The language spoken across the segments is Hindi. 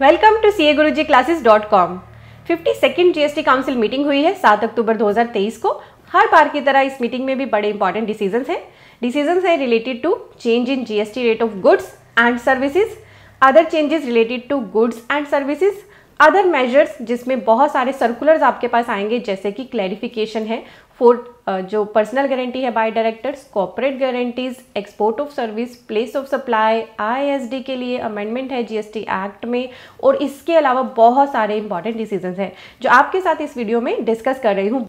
Welcome to C A Guru ji classes dot com fifty second G S T council meeting हुई है सात अक्टूबर 2023 को हर बार की तरह इस मीटिंग में भी बड़े इंपॉर्टेंट डिसीजन हैं डिसीजन है related to change in G S T rate of goods and services other changes related to goods and services other measures जिसमें बहुत सारे सर्कुलर्स आपके पास आएंगे जैसे कि क्लैरिफिकेशन है फोर्थ uh, जो पर्सनल गारंटी है by directors corporate guarantees export of service place of supply ISD के लिए अमेंडमेंट है जीएसटी एक्ट में और इसके अलावा बहुत सारे इंपॉर्टेंट डिसीजन हैं जो आपके साथ इस वीडियो में डिस्कस कर रही हूँ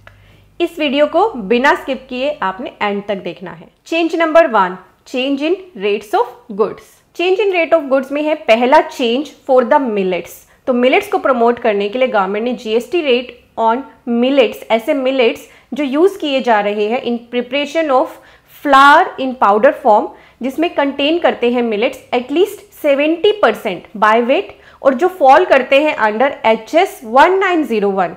इस वीडियो को बिना स्किप किए आपने एंड तक देखना है change number one change in rates of goods change in rate of goods में है पहला चेंज फॉर द मिलेट्स तो मिलेट्स को प्रमोट करने के लिए गवर्नमेंट ने जीएसटी रेट ऑन मिलेट्स ऐसे मिलेट्स जो यूज़ किए जा रहे हैं in preparation of flour in powder form जिसमें कंटेन करते हैं millets at least 70 percent by weight और जो फॉल करते हैं under H S one nine zero one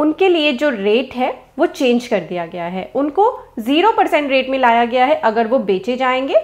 उनके लिए जो रेट है वो चेंज कर दिया गया है उनको ज़ीरो परसेंट रेट में लाया गया है अगर वो बेचे जाएंगे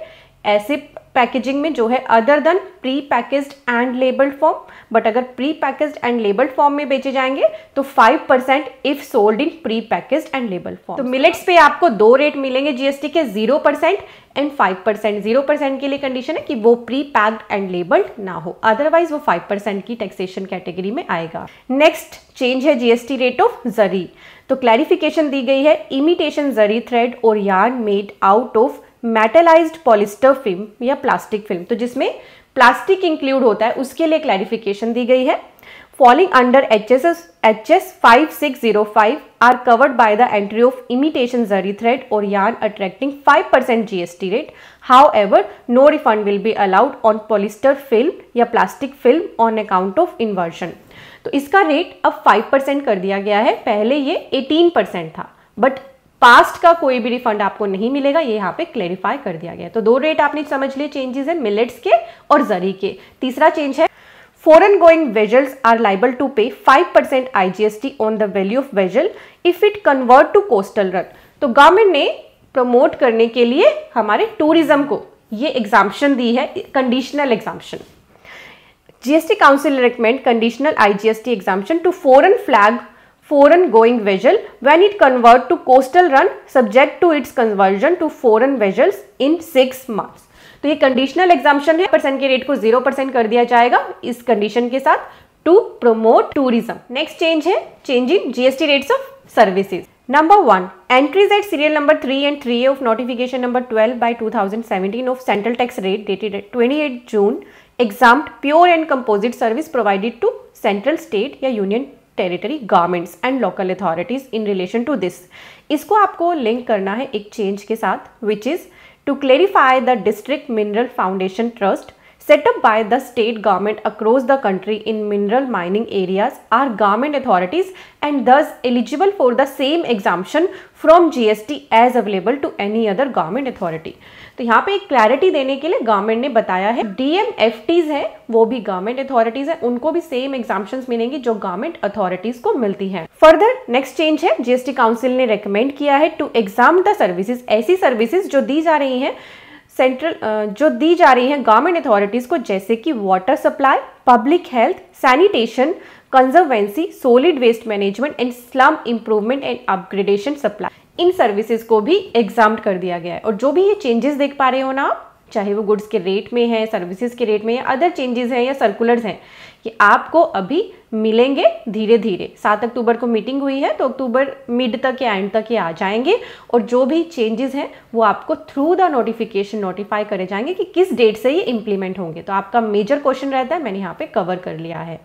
ऐसे पैकेजिंग में जो है other than pre packaged and labelled form but अगर pre packaged and labelled form में बेचे जाएंगे तो 5% percent if sold in pre packaged and labelled form तो मिलेट्स पे आपको दो रेट मिलेंगे जीएसटी के 0% percent and 5% percent zero percent के लिए कंडीशन है कि वो प्री पैक्ड एंड लेबल्ड ना हो अदरवाइज वो 5% परसेंट की टैक्सेशन कैटेगरी में आएगा नेक्स्ट चेंज है जीएसटी रेट ऑफ जरी तो क्लैरिफिकेशन दी गई है इमिटेशन जरी थ्रेड और yarn made out of metallise polyester film या प्लास्टिक फिल्म तो जिसमें प्लास्टिक इंक्लूड होता है उसके लिए क्लैरिफिकेशन दी गई है falling under H S S H S five six zero five are covered by the entry of imitation zari thread और yarn attracting five percent G S T rate however no refund will be allowed on polyester film या plastic film on account of inversion तो इसका रेट अब फाइव परसेंट कर दिया गया है पहले ये एटीन परसेंट था बट पास्ट का कोई भी रिफंड आपको नहीं मिलेगा ये यहाँ पे क्लेरिफाई कर दिया गया तो दो रेट आपने समझ लिए चेंजेस है मिलेट्स के और जरी के तीसरा चेंज है फॉरन foreign going vessels are liable to pay 5% IGST on the value of vessel if it convert to coastal run तो गवर्नमेंट ने प्रमोट करने के लिए हमारे टूरिज्म को ये एग्जाम्पन दी है conditional exemption GST council recommend conditional IGST exemption to foreign flag foreign going vessel when it convert to coastal run subject to its conversion to foreign vessels in 6 months तो ये कंडीशनल एग्जाम्पन है परसेंट के रेट को जीरो परसेंट कर दिया जाएगा इस कंडीशन के साथ to promote tourism next change है change in GST rates of services Number 1. Entries at serial number 3 and 3A of notification number 12 by 2017 of central tax rate dated at 28 June exempt pure and composite service provided to central state या union territory governments and local authorities in relation to this इसको आपको लिंक करना है एक चेंज के साथ which is to clarify the district mineral foundation trust set up by the state government across the country in mineral mining areas are government authorities and thus eligible for the same exemption from GST as available to any other government authority. तो यहाँ पे एक क्लैरिटी देने के लिए गवर्नमेंट ने बताया है डीएम एफ हैं वो भी गवर्नमेंट अथॉरिटीज हैं उनको भी सेम एग्जाम्पन मिलेंगी जो गवर्नमेंट अथॉरिटीज को मिलती है फर्दर नेक्स्ट चेंज है जीएसटी काउंसिल ने रिकमेंड किया है टू एग्जाम द सर्विसेज ऐसी सर्विसेज जो दी जा रही हैं सेंट्रल जो दी जा रही हैं गवर्नमेंट अथॉरिटीज़ को जैसे कि water supply public health sanitation conservancy solid waste management and slum improvement and upgradation supply in services को भी एग्जाम कर दिया गया है और जो भी ये चेंजेस देख पा रहे हो ना आप चाहे वो गुड्स के रेट में है सर्विसेज के रेट में या अदर चेंजेस हैं या सर्कुलर्स हैं कि आपको अभी मिलेंगे धीरे धीरे सात अक्टूबर को मीटिंग हुई है तो अक्टूबर मिड तक या एंड तक ये आ जाएंगे और जो भी चेंजेस हैं वो आपको थ्रू द नोटिफिकेशन नोटिफाई करे जाएंगे कि किस डेट से ये इंप्लीमेंट होंगे तो आपका मेजर क्वेश्चन रहता है मैंने यहाँ पे कवर कर लिया है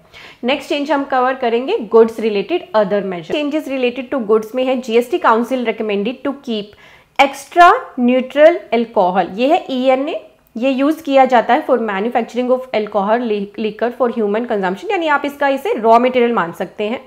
नेक्स्ट चेंज हम कवर करेंगे goods related other major changes related to goods में है GST council recommended to keep extra neutral alcohol ये है ई e ये यूज़ किया जाता है for manufacturing of alcohol liquor for human consumption यानी आप इसका इसे रॉ मटेरियल मान सकते हैं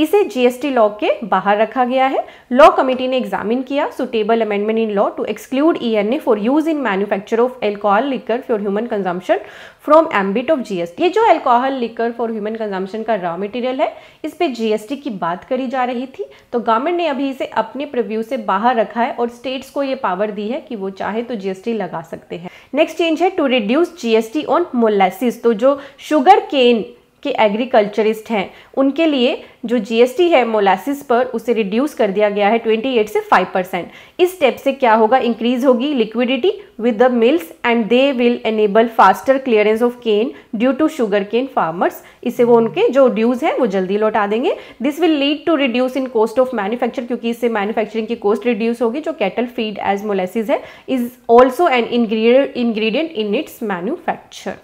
इसे जीएसटी लॉ के बाहर रखा गया है लॉ कमेटी ने एग्जामिन किया table amendment in law to exclude ENA for use in manufacture of alcohol liquor for human consumption from ambit of GST ये जो alcohol liquor for human consumption का रॉ मटेरियल है इस पर जीएसटी की बात करी जा रही थी तो गवर्नमेंट ने अभी इसे अपने प्रिव्यू से बाहर रखा है और स्टेट्स को ये पावर दी है कि वो चाहे तो जीएसटी लगा सकते हैं नेक्स्ट चेंज है to reduce GST on molasses तो जो शुगर केन के एग्रीकल्चरिस्ट हैं उनके लिए जो जीएसटी है मोलासिस पर उसे रिड्यूस कर दिया गया है 28 से 5 परसेंट इस स्टेप से क्या होगा इंक्रीज होगी liquidity with the mills and they will enable faster clearance of cane due to sugar cane farmers इससे वो उनके जो ड्यूज है वो जल्दी लौटा देंगे this will lead to reduce in cost of manufacture क्योंकि इससे मैन्युफैक्चरिंग की कॉस्ट रिड्यूस होगी जो कैटल फीड एज मोलासिस है is also an ingredient in its manufacture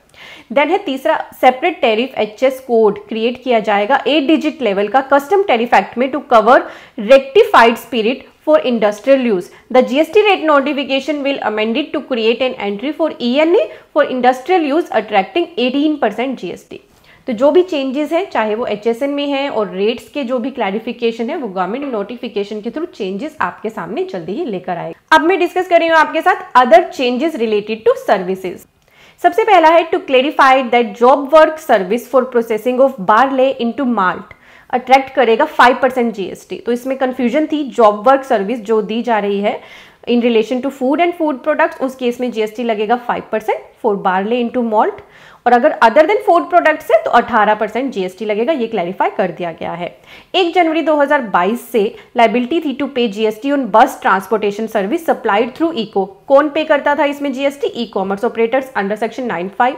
then है तीसरा separate tariff HS code create किया जाएगा एट डिजिट लेवल का कस्टम टैरिफ एक्ट में to cover rectified spirit for industrial use. The GST rate notification will amend it to an an for for ENA for industrial use attracting 18% GST. तो जो भी चेंजेस हैं चाहे वो एच में हैं और रेट्स के जो भी क्लैरिफिकेशन है वो गवर्नमेंट नोटिफिकेशन के थ्रू चेंजेस आपके सामने जल्दी ही लेकर आएगा अब मैं डिस्कस कर रही हूँ आपके साथ other changes related to services सबसे पहला है to clarify that job work service for processing of barley to malt attract करेगा 5 परसेंट जीएसटी तो इसमें कन्फ्यूजन थी जॉब वर्क सर्विस जो दी जा रही है in relation to food and food products उस केस में जीएसटी लगेगा 5 percent for barley to malt और अगर अदर देन फूड प्रोडक्ट से तो 18 परसेंट जीएसटी लगेगा ये क्लैरिफाई कर दिया गया है एक जनवरी 2022 से लाइबिलिटी थी to pay GST on bus transportation service supplied through ECO कौन पे करता था इसमें GST E commerce operators under section 95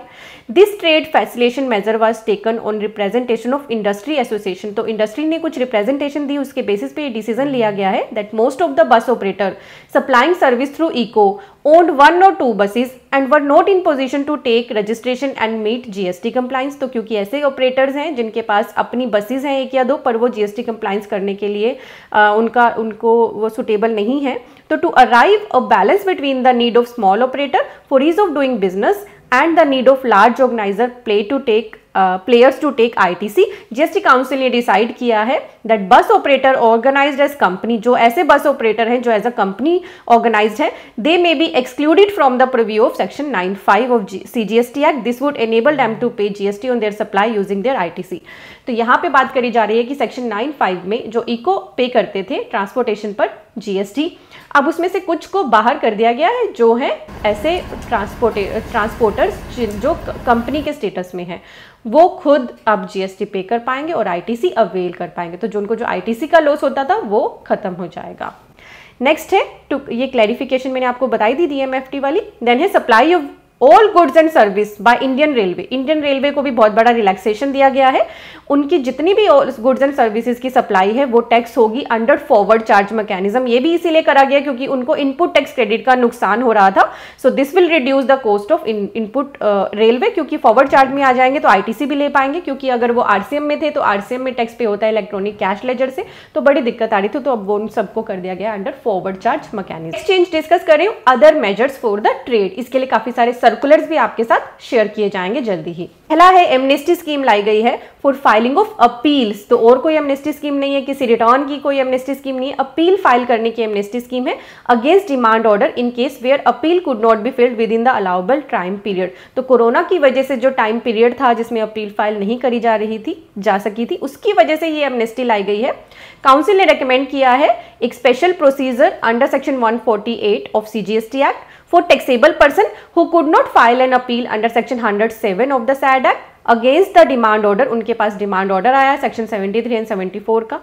this trade facilitation measure was taken on representation of industry association तो इंडस्ट्री ने कुछ रिप्रेजेंटेशन दी उसके बेसिस पे ये डिसीजन लिया गया है that most of the bus operator supplying service through ECO owned one और two buses and were not in position to take registration and and meet GST compliance तो क्योंकि ऐसे ऑपरेटर्स हैं जिनके पास अपनी बसेज हैं एक या दो पर वो जीएसटी कंप्लाइंस करने के लिए आ, उनका उनको वो सुटेबल नहीं है तो to arrive a balance between the need of small operator for ease of doing business and the need of large organiser play to take Uh, players to take ITC. GST council ने डिसाइड किया है that bus operator organised as company जो ऐसे बस ऑपरेटर हैं जो एज अ कंपनी ऑर्गेनाइज्ड है they may be excluded from the purview of section 95 of C G S T act this would enable them to pay GST on their supply using their सी तो यहाँ पे बात करी जा रही है कि सेक्शन 95 में जो इको पे करते थे ट्रांसपोर्टेशन पर जीएसटी अब उसमें से कुछ को बाहर कर दिया गया है जो है ऐसे ट्रांसपोर्टे ट्रांसपोर्टर्स जो कंपनी के स्टेटस में है वो खुद अब जीएसटी पे कर पाएंगे और आईटीसी अवेल कर पाएंगे तो जो उनको जो आईटीसी का लॉस होता था वो खत्म हो जाएगा नेक्स्ट है टू ये क्लैरिफिकेशन मैंने आपको बताई दी डीएमएफटी वाली देन है supply of all goods and service by Indian railway Indian railway को भी बहुत बड़ा रिलैक्सेशन दिया गया है उनकी जितनी भी गुड्स एंड सर्विसेज की सप्लाई है वो टैक्स होगी अंडर फॉरवर्ड चार्ज मैकेनिज्म ये भी इसीलिए करा गया क्योंकि उनको इनपुट टैक्स क्रेडिट का नुकसान हो रहा था so this will reduce the cost of input railway क्योंकि फॉरवर्ड चार्ज में आ जाएंगे तो आईटीसी भी ले पाएंगे क्योंकि अगर वो आरसीएम में थे तो आरसीएम में टैक्स पे होता है इलेक्ट्रॉनिक कैश लेजर से तो बड़ी दिक्कत आ रही थी तो अब वो उन सबको कर दिया गया under forward charge mechanism exchange discuss करें other measures for the trade इसके लिए काफी सारे सर्कुलर्स भी आपके साथ शेयर किए जाएंगे जल्दी ही पहला है एमनेस्टी स्कीम लाई गई है फॉर फाइलिंग ऑफ अपील्स तो और कोई एमनेस्टी स्कीम नहीं है किसी रिटर्न की कोई एमनेस्टी स्कीम नहीं है अपील फाइल करने की एमनेस्टी स्कीम है against demand order in case where appeal could not be filed within the allowable time period तो कोरोना की वजह से जो टाइम पीरियड था जिसमें अपील फाइल नहीं करी जा रही थी जा सकी थी उसकी वजह से ये एमनेस्टी लाई गई है काउंसिल ने रिकमेंड किया है एक special procedure under section 148 of CGST act for taxable person who could not file an appeal under section 107 of the SAD Act against the demand order उनके पास डिमांड ऑर्डर आया सेक्शन 73 एंड 74 का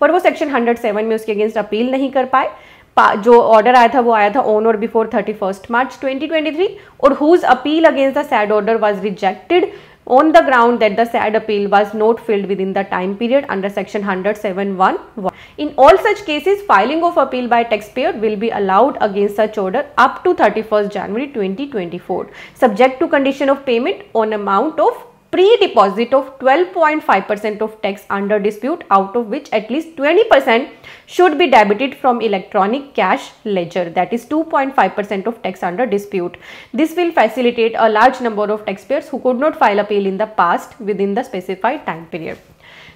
पर वो सेक्शन 107 में उसके अगेंस्ट अपील नहीं कर पाए जो ऑर्डर आया था वो आया था ऑन और बिफोर 31 मार्च 2023 और whose appeal against the said order was rejected on the ground that the SAD appeal was not filled within the time period under section 107.1. In all such cases, filing of appeal by taxpayer will be allowed against such order up to 31st January 2024, subject to condition of payment on amount of pre-deposit of 12.5% of tax under dispute out of which at least 20% should be debited from electronic cash ledger that is 2.5% of tax under dispute. This will facilitate a large number of taxpayers who could not file appeal in the past within the specified time period.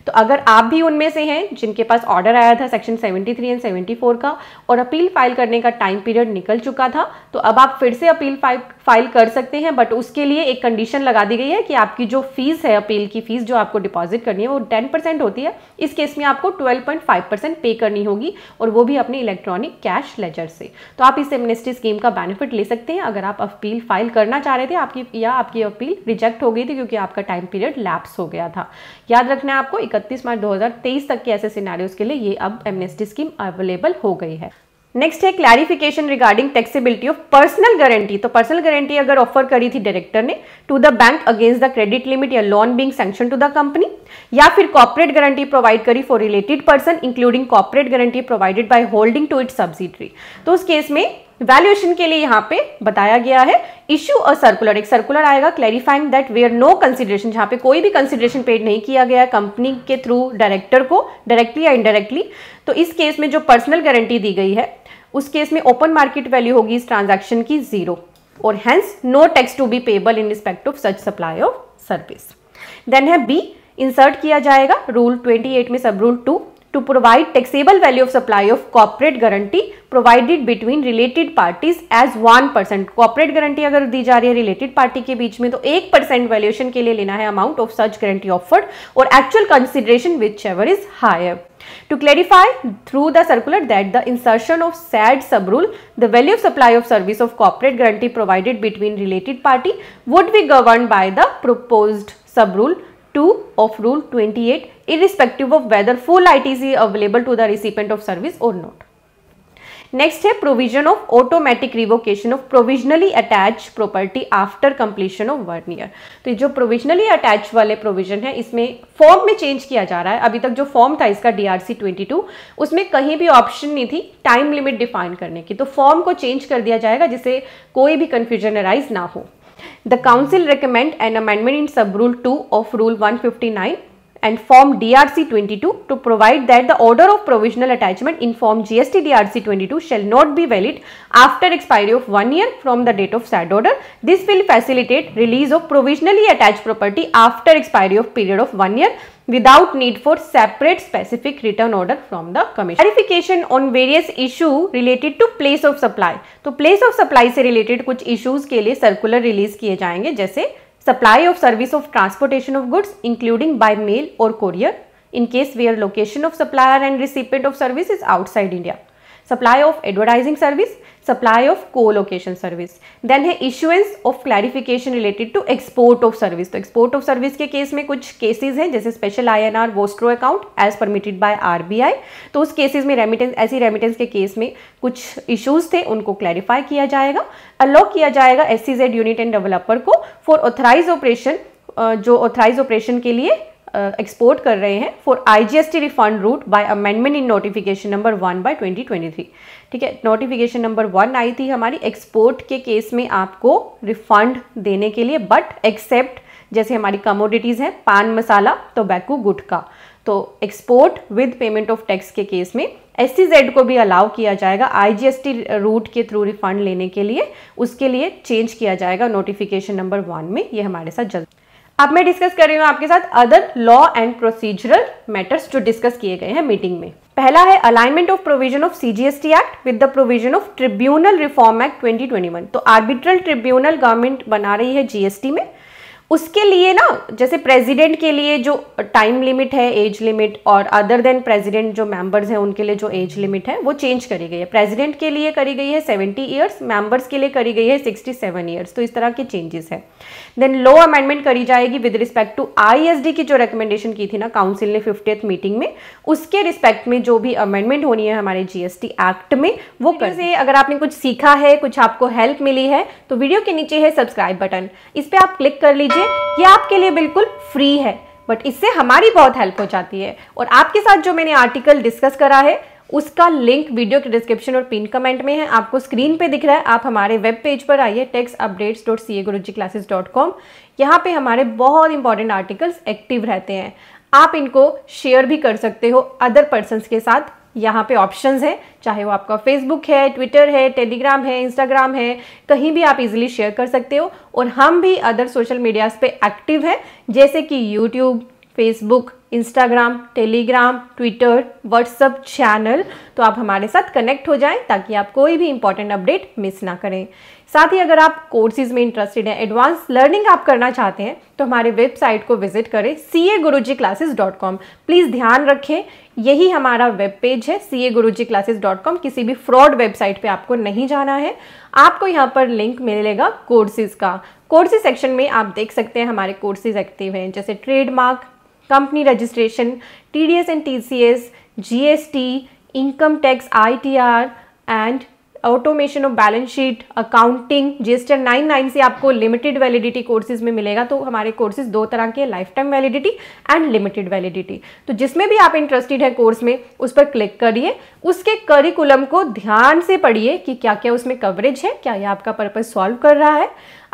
तो अगर आप भी उनमें से हैं जिनके पास ऑर्डर आया था सेक्शन 73 एंड 74 का और अपील फाइल करने का टाइम पीरियड निकल चुका था तो अब आप फिर से अपील फाइल कर सकते हैं बट उसके लिए एक कंडीशन लगा दी गई है कि आपकी जो फीस है अपील की फीस जो आपको डिपॉजिट करनी है वो टेन परसेंट होती है इस केस में आपको ट्वेल्व पॉइंट फाइव परसेंट पे करनी होगी और वो भी अपने इलेक्ट्रॉनिक कैश लेजर से तो आप इस एमनेस्टी स्कीम का बेनिफिट ले सकते हैं अगर आप अपील फाइल करना चाह रहे थे आपकी या आपकी अपील रिजेक्ट हो गई थी क्योंकि आपका टाइम पीरियड लैप्स हो गया था याद रखना है आपको 31 मार्च 2023 तक के ऐसे सिनारियोज के लिए ये अब एमनेस्टी स्कीम अवेलेबल हो गई है नेक्स्ट है clarification regarding taxability of personal guarantee तो पर्सनल गारंटी अगर ऑफर करी थी डायरेक्टर ने to the bank against the credit limit या loan being sanction to the company या फिर कॉपरेट गारंटी प्रोवाइड करी for related person including corporate guarantee provided by holding to it subsidiary तो उस केस में वैल्यूएशन के लिए यहाँ पे बताया गया है इश्यू अ सर्कुलर एक सर्कुलर आएगा clarifying that where no consideration जहाँ पे कोई भी कंसिडरेशन पेड नहीं किया गया कंपनी के थ्रू डायरेक्टर को डायरेक्टली या इनडायरेक्टली तो इस केस में जो पर्सनल गारंटी दी गई है उस केस में ओपन मार्केट वैल्यू होगी इस ट्रांजेक्शन की जीरो और hence no tax to be payable in respect of such supply of service then है बी इंसर्ट किया जाएगा रूल 28 में sub rule two to provide taxable value of supply of corporate guarantee provided between related parties as one percent corporate guarantee अगर दी जा रही है रिलेटेड पार्टी के बीच में तो एक परसेंट वैल्यूएशन के लिए लेना है amount of such guarantee offered और actual consideration whichever is higher To clarify through the circular that the insertion of SAD subrule, the value of supply of service of corporate guarantee provided between related party would be governed by the proposed subrule rule twenty eight irrespective of whether full I T C available to the recipient of service और नॉट नेक्स्ट है provision of automatic revocation of provisionally attach property after completion of one year तो जो प्रोविजनली अटैच वाले प्रोविजन है इसमें फॉर्म में चेंज किया जा रहा है अभी तक जो फॉर्म था इसका डीआरसी 22 उसमें कहीं भी ऑप्शन नहीं थी टाइम लिमिट डिफाइन करने की तो फॉर्म को चेंज कर दिया जाएगा जिससे कोई भी कंफ्यूजन अराइज ना हो The Council recommend an amendment in sub-rule 2 of Rule 159 and Form DRC 22 to provide that the order of provisional attachment in Form GST DRC 22 shall not be valid after expiry of one year from the date of said order. This will facilitate release of provisionally attached property after expiry of period of one year without need for separate specific return order from the commission. Clarification on various issue related to place of supply. तो place of supply se related kuch issues ke liye circular release kiye jayenge jaise supply of service of transportation of goods including by mail or courier in case where location of supplier and recipient of service is outside India. Supply of advertising service supply of colocation service then है issuance of clarification related to export of service तो एक्सपोर्ट ऑफ सर्विस के केस में कुछ केसेज हैं जैसे special I N R vostro account as permitted by R B I तो उस केसेज में रेमिटेंस ऐसी रेमिटेंस के केस में कुछ इशूज थे उनको क्लैरिफाई किया जाएगा अलॉ किया जाएगा S E Z unit and developer को फॉर ऑथराइज ऑपरेशन जो ऑथराइज ऑपरेशन के लिए एक्सपोर्ट कर रहे हैं for IGST refund route by amendment in notification number one by 2023 ठीक है नोटिफिकेशन नंबर वन आई थी हमारी एक्सपोर्ट के केस में आपको रिफंड देने के लिए बट एक्सेप्ट जैसे हमारी कमोडिटीज़ हैं पान मसाला टोबैको गुटखा तो export with payment of tax के केस में एस सी जेड को भी अलाउ किया जाएगा आईजीएसटी रूट के थ्रू रिफंड लेने के लिए उसके लिए चेंज किया जाएगा नोटिफिकेशन नंबर वन में ये हमारे साथ जल्द अब मैं डिस्कस कर रही हूँ आपके साथ other law and procedural matters जो डिस्कस किए गए हैं मीटिंग में पहला है alignment of provision of CGST act with the provision of tribunal reform act 2021 तो आर्बिट्रल ट्रिब्यूनल गवर्नमेंट बना रही है जीएसटी में उसके लिए ना जैसे प्रेसिडेंट के लिए जो टाइम लिमिट है एज लिमिट और अदर देन प्रेसिडेंट जो मेंबर्स हैं उनके लिए जो एज लिमिट है वो चेंज करी गई है प्रेसिडेंट के लिए करी गई है 70 इयर्स मेंबर्स के लिए करी गई है 67 ईयर्स तो इस तरह के चेंजेस है देन लो अमेंडमेंट करी जाएगी विद रिस्पेक्ट टू आई की जो रिकमेंडेशन की थी ना काउंसिल ने फिफ्टीथ मीटिंग में उसके रिस्पेक्ट में जो भी अमेंडमेंट होनी है हमारे जीएसटी एक्ट में वो कर से अगर आपने कुछ सीखा है कुछ आपको हेल्प मिली है तो वीडियो के नीचे है सब्सक्राइब बटन इस पर आप क्लिक कर लीजिए लीजिए ये आपके लिए बिल्कुल फ्री है बट इससे हमारी बहुत हेल्प हो जाती है और आपके साथ जो मैंने आर्टिकल डिस्कस करा है उसका लिंक वीडियो के डिस्क्रिप्शन और पिन कमेंट में है आपको स्क्रीन पे दिख रहा है आप हमारे वेब पेज पर आइए tax updates dot C A Guru ji classes dot com यहाँ पर हमारे बहुत इंपॉर्टेंट आर्टिकल्स एक्टिव रहते हैं आप इनको शेयर भी कर सकते हो अदर पर्सनस के साथ यहाँ पे ऑप्शंस है चाहे वो आपका फेसबुक है ट्विटर है टेलीग्राम है इंस्टाग्राम है कहीं भी आप इजीली शेयर कर सकते हो और हम भी अदर सोशल मीडियाज़ पे एक्टिव हैं जैसे कि YouTube Facebook Instagram Telegram Twitter WhatsApp channel तो आप हमारे साथ कनेक्ट हो जाएं ताकि आप कोई भी इंपॉर्टेंट अपडेट मिस ना करें साथ ही अगर आप कोर्सेज में इंटरेस्टेड हैं एडवांस लर्निंग आप करना चाहते हैं तो हमारे वेबसाइट को विजिट करें C A Guru ji classes dot com please ध्यान रखें यही हमारा वेब पेज है सी A Guru ji classes dot com किसी भी फ्रॉड वेबसाइट पे आपको नहीं जाना है आपको यहाँ पर लिंक मिलेगा कोर्सेज का कोर्सेज सेक्शन में आप देख सकते हैं हमारे कोर्सेज एक्टिव हैं जैसे trademark company registration T D S and T C S G S T income tax I T R and automation of balance sheet accounting GST nine nine से आपको लिमिटेड वैलिडिटी कोर्सेज में मिलेगा तो हमारे कोर्सेज दो तरह के lifetime validity and limited validity तो जिसमें भी आप इंटरेस्टेड है कोर्स में उस पर क्लिक करिए उसके करिकुलम को ध्यान से पढ़िए कि क्या क्या उसमें कवरेज है क्या यह आपका पर्पज सॉल्व कर रहा है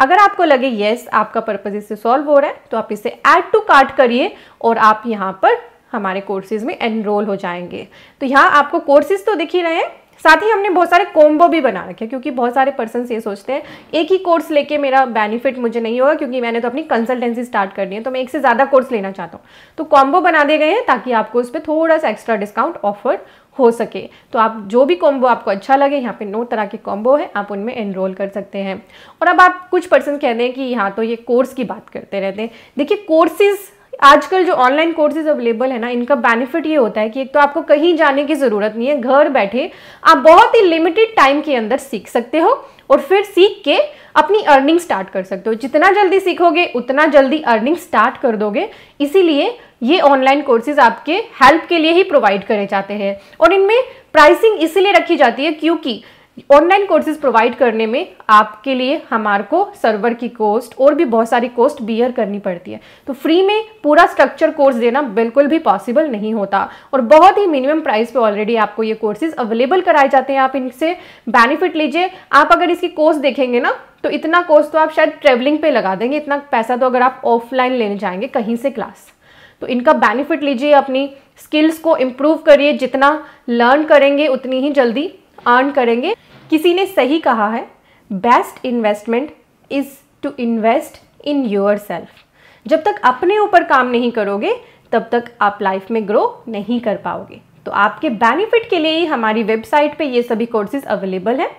अगर आपको लगे येस आपका पर्पज इससे सॉल्व हो रहा है तो आप इसे एड टू कार्ट करिए और आप यहाँ पर हमारे कोर्सेज में एनरोल हो जाएंगे तो यहाँ आपको कोर्सेज तो दिख ही रहे हैं साथ ही हमने बहुत सारे कॉम्बो भी बना रखे क्योंकि बहुत सारे पर्सन ये सोचते हैं एक ही कोर्स लेके मेरा बेनिफिट मुझे नहीं होगा क्योंकि मैंने तो अपनी कंसल्टेंसी स्टार्ट करनी है तो मैं एक से ज़्यादा कोर्स लेना चाहता हूँ तो कॉम्बो बना दिए गए हैं ताकि आपको उस पर थोड़ा सा एक्स्ट्रा डिस्काउंट ऑफर हो सके तो आप जो भी कॉम्बो आपको अच्छा लगे यहाँ पे नौ तरह के कॉम्बो है आप उनमें एनरोल कर सकते हैं और अब आप कुछ पर्सन रहे हैं कि यहाँ तो ये कोर्स की बात करते रहते हैं देखिए कोर्सेज़ आजकल जो ऑनलाइन कोर्सेज अवेलेबल है ना इनका बेनिफिट ये होता है कि एक तो आपको कहीं जाने की ज़रूरत नहीं है घर बैठे आप बहुत ही लिमिटेड टाइम के अंदर सीख सकते हो और फिर सीख के अपनी अर्निंग स्टार्ट कर सकते हो जितना जल्दी सीखोगे उतना जल्दी अर्निंग स्टार्ट कर दोगे इसीलिए ये ऑनलाइन कोर्सेज आपके हेल्प के लिए ही प्रोवाइड करे जाते हैं और इनमें प्राइसिंग इसीलिए रखी जाती है क्योंकि ऑनलाइन कोर्सेज प्रोवाइड करने में आपके लिए हमारे को सर्वर की कॉस्ट और भी बहुत सारी कॉस्ट बियर करनी पड़ती है तो फ्री में पूरा स्ट्रक्चर कोर्स देना बिल्कुल भी पॉसिबल नहीं होता और बहुत ही मिनिमम प्राइस पे ऑलरेडी आपको ये कोर्सेज अवेलेबल कराए जाते हैं आप इनसे बेनिफिट लीजिए आप अगर इसकी कोर्स देखेंगे ना तो इतना कोर्स तो आप शायद ट्रेवलिंग पे लगा देंगे इतना पैसा तो अगर आप ऑफलाइन लेने जाएंगे कहीं से क्लास तो इनका बेनिफिट लीजिए अपनी स्किल्स को इम्प्रूव करिए जितना लर्न करेंगे उतनी ही जल्दी अर्न करेंगे किसी ने सही कहा है best investment is to invest in yourself जब तक अपने ऊपर काम नहीं करोगे तब तक आप लाइफ में ग्रो नहीं कर पाओगे तो आपके बेनिफिट के लिए ही हमारी वेबसाइट पे ये सभी कोर्सेज अवेलेबल हैं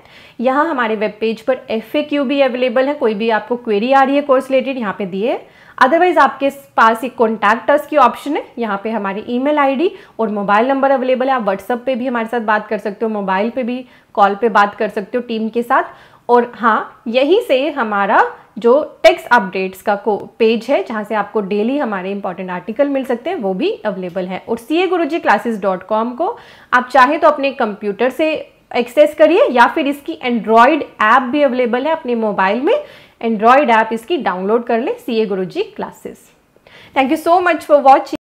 यहाँ हमारे वेब पेज पर एफ भी अवेलेबल है कोई भी आपको क्वेरी आ रही है कोर्स रिलेटेड यहाँ पे दिए अदरवाइज आपके पास एक कॉन्टैक्ट अस की ऑप्शन है यहाँ पे हमारी ईमेल आईडी और मोबाइल नंबर अवेलेबल है आप व्हाट्सअप पे भी हमारे साथ बात कर सकते हो मोबाइल पे भी कॉल पे बात कर सकते हो टीम के साथ और हाँ यहीं से हमारा जो टेक्स अपडेट्स का को पेज है जहाँ से आपको डेली हमारे इंपॉर्टेंट आर्टिकल मिल सकते हैं वो भी अवेलेबल है और सी A Guru ji classes dot com को आप चाहे तो अपने कंप्यूटर से एक्सेस करिए या फिर इसकी एंड्रॉयड ऐप भी अवेलेबल है अपने मोबाइल में एंड्रॉयड ऐप इसकी डाउनलोड कर लें C A Guru ji classes thank you so much for watching